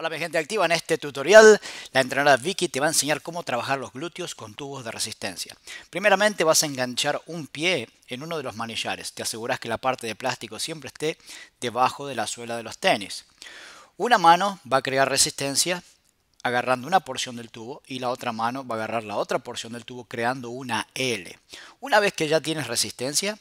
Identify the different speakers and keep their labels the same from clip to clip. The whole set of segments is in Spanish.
Speaker 1: Hola mi gente activa, en este tutorial la entrenadora Vicky te va a enseñar cómo trabajar los glúteos con tubos de resistencia. Primeramente vas a enganchar un pie en uno de los manillares, te aseguras que la parte de plástico siempre esté debajo de la suela de los tenis. Una mano va a crear resistencia agarrando una porción del tubo y la otra mano va a agarrar la otra porción del tubo creando una L. Una vez que ya tienes resistencia,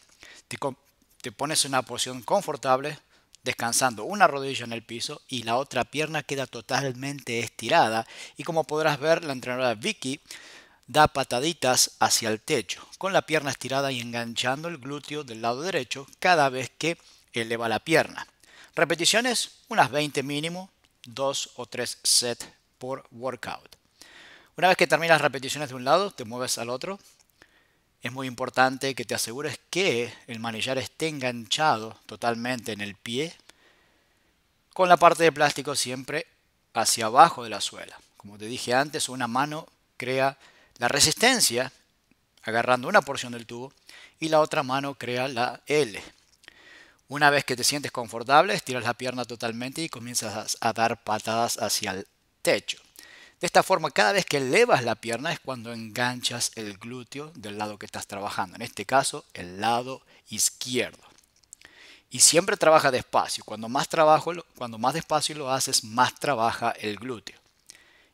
Speaker 1: te, pones en una posición confortable, descansando una rodilla en el piso y la otra pierna queda totalmente estirada y como podrás ver la entrenadora Vicky da pataditas hacia el techo con la pierna estirada y enganchando el glúteo del lado derecho cada vez que eleva la pierna. Repeticiones unas 20 mínimo, 2 o 3 sets por workout. Una vez que terminas repeticiones de un lado, te mueves al otro es muy importante que te asegures que el manillar esté enganchado totalmente en el pie con la parte de plástico siempre hacia abajo de la suela. Como te dije antes, una mano crea la resistencia agarrando una porción del tubo y la otra mano crea la L. Una vez que te sientes confortable, estiras la pierna totalmente y comienzas a dar patadas hacia el techo. De esta forma, cada vez que elevas la pierna es cuando enganchas el glúteo del lado que estás trabajando, en este caso el lado izquierdo. Y siempre trabaja despacio, cuando más, trabajo, cuando más despacio lo haces, más trabaja el glúteo.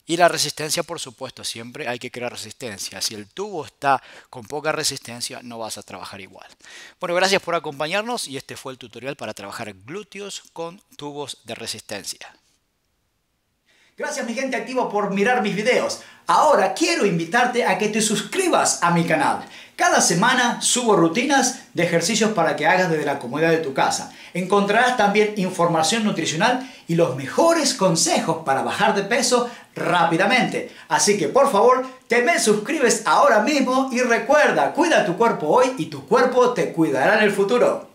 Speaker 1: Y la resistencia, por supuesto, siempre hay que crear resistencia. Si el tubo está con poca resistencia, no vas a trabajar igual. Bueno, gracias por acompañarnos y este fue el tutorial para trabajar glúteos con tubos de resistencia. Gracias mi gente activa por mirar mis videos. Ahora quiero invitarte a que te suscribas a mi canal. Cada semana subo rutinas de ejercicios para que hagas desde la comodidad de tu casa. Encontrarás también información nutricional y los mejores consejos para bajar de peso rápidamente. Así que por favor, te me suscribes ahora mismo y recuerda, cuida tu cuerpo hoy y tu cuerpo te cuidará en el futuro.